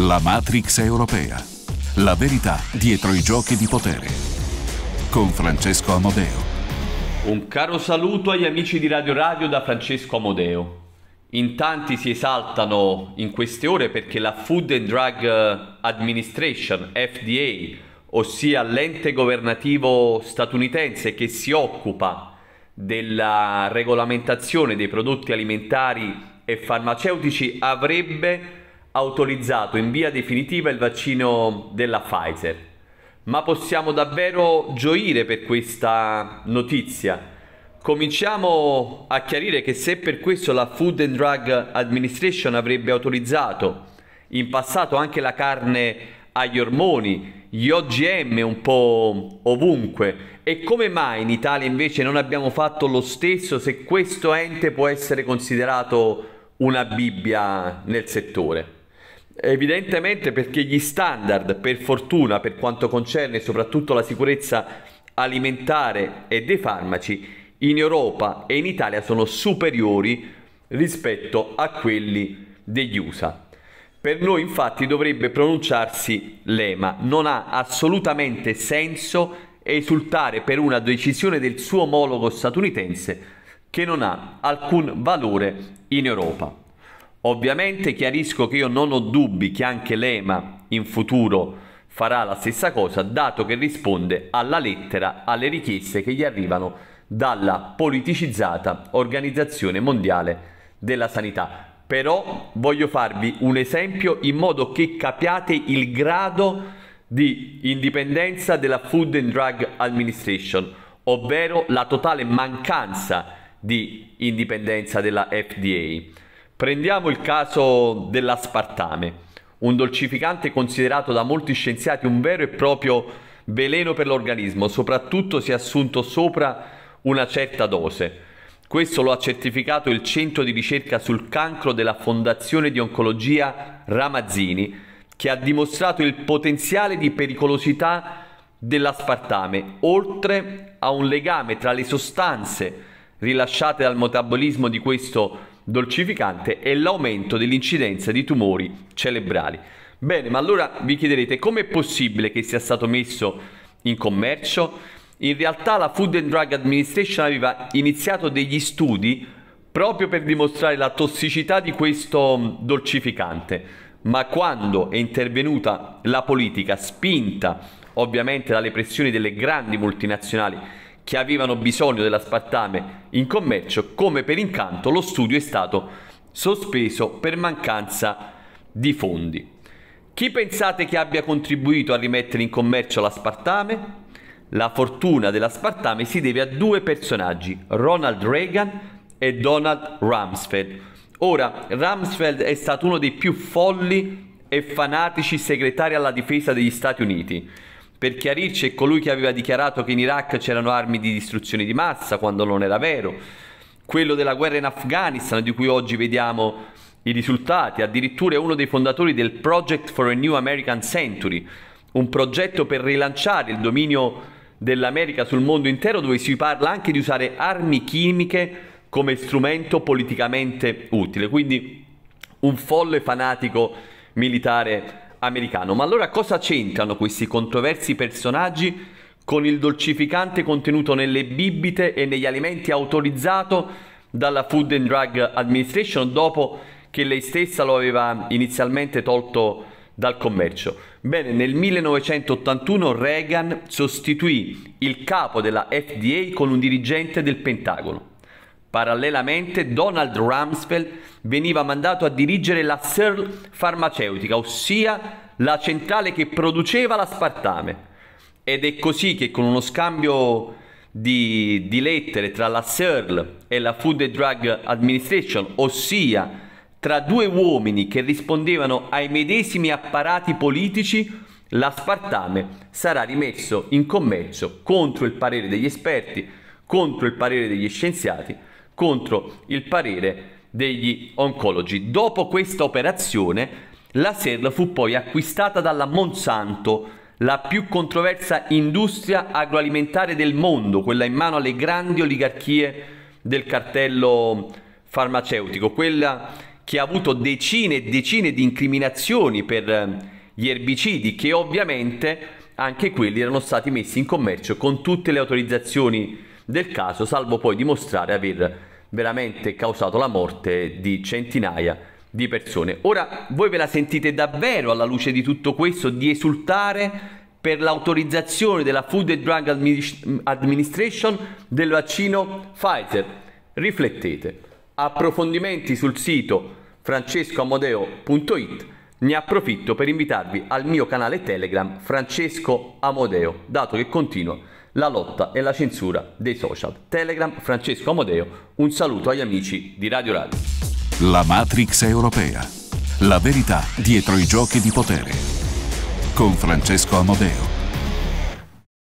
La Matrix europea. La verità dietro i giochi di potere. Con Francesco Amodeo. Un caro saluto agli amici di Radio Radio da Francesco Amodeo. In tanti si esaltano in queste ore perché la Food and Drug eh, Administration, FDA, ossia l'ente governativo statunitense che si occupa della regolamentazione dei prodotti alimentari e farmaceutici, avrebbe autorizzato in via definitiva il vaccino della Pfizer, ma possiamo davvero gioire per questa notizia. Cominciamo a chiarire che se per questo la Food and Drug Administration avrebbe autorizzato in passato anche la carne agli ormoni, gli OGM un po' ovunque, e come mai in Italia invece non abbiamo fatto lo stesso se questo ente può essere considerato una Bibbia nel settore? Evidentemente perché gli standard, per fortuna, per quanto concerne soprattutto la sicurezza alimentare e dei farmaci, in Europa e in Italia sono superiori rispetto a quelli degli USA. Per noi infatti dovrebbe pronunciarsi l'EMA. Non ha assolutamente senso esultare per una decisione del suo omologo statunitense che non ha alcun valore in Europa. Ovviamente chiarisco che io non ho dubbi che anche l'EMA in futuro farà la stessa cosa, dato che risponde alla lettera alle richieste che gli arrivano dalla politicizzata Organizzazione Mondiale della Sanità. Però voglio farvi un esempio in modo che capiate il grado di indipendenza della Food and Drug Administration, ovvero la totale mancanza di indipendenza della FDA. Prendiamo il caso dell'aspartame, un dolcificante considerato da molti scienziati un vero e proprio veleno per l'organismo, soprattutto se assunto sopra una certa dose. Questo lo ha certificato il centro di ricerca sul cancro della Fondazione di Oncologia Ramazzini, che ha dimostrato il potenziale di pericolosità dell'aspartame, oltre a un legame tra le sostanze rilasciate dal metabolismo di questo dolcificante e l'aumento dell'incidenza di tumori cerebrali. Bene, ma allora vi chiederete com'è possibile che sia stato messo in commercio? In realtà la Food and Drug Administration aveva iniziato degli studi proprio per dimostrare la tossicità di questo dolcificante, ma quando è intervenuta la politica, spinta ovviamente dalle pressioni delle grandi multinazionali che avevano bisogno dell'aspartame in commercio, come per incanto lo studio è stato sospeso per mancanza di fondi. Chi pensate che abbia contribuito a rimettere in commercio l'aspartame? La fortuna dell'aspartame si deve a due personaggi, Ronald Reagan e Donald Rumsfeld. Ora, Rumsfeld è stato uno dei più folli e fanatici segretari alla difesa degli Stati Uniti. Per chiarirci è colui che aveva dichiarato che in Iraq c'erano armi di distruzione di massa quando non era vero, quello della guerra in Afghanistan di cui oggi vediamo i risultati, addirittura è uno dei fondatori del Project for a New American Century, un progetto per rilanciare il dominio dell'America sul mondo intero dove si parla anche di usare armi chimiche come strumento politicamente utile, quindi un folle fanatico militare americano. Ma allora cosa c'entrano questi controversi personaggi con il dolcificante contenuto nelle bibite e negli alimenti autorizzato dalla Food and Drug Administration dopo che lei stessa lo aveva inizialmente tolto dal commercio. Bene, nel 1981 Reagan sostituì il capo della FDA con un dirigente del Pentagono. Parallelamente Donald Rumsfeld veniva mandato a dirigere la Searle farmaceutica, ossia la centrale che produceva l'aspartame. Ed è così che con uno scambio di, di lettere tra la Searle e la Food and Drug Administration, ossia tra due uomini che rispondevano ai medesimi apparati politici, l'aspartame sarà rimesso in commercio contro il parere degli esperti, contro il parere degli scienziati contro il parere degli oncologi. Dopo questa operazione, la Serl fu poi acquistata dalla Monsanto, la più controversa industria agroalimentare del mondo, quella in mano alle grandi oligarchie del cartello farmaceutico, quella che ha avuto decine e decine di incriminazioni per eh, gli erbicidi, che ovviamente anche quelli erano stati messi in commercio con tutte le autorizzazioni del caso, salvo poi dimostrare aver veramente causato la morte di centinaia di persone. Ora voi ve la sentite davvero alla luce di tutto questo di esultare per l'autorizzazione della Food and Drug Administration del vaccino Pfizer? Riflettete. Approfondimenti sul sito francescoamodeo.it ne approfitto per invitarvi al mio canale Telegram Francesco Amodeo, dato che continua la lotta e la censura dei social. Telegram Francesco Amodeo, un saluto agli amici di Radio Radio. La Matrix europea, la verità dietro i giochi di potere. Con Francesco Amodeo.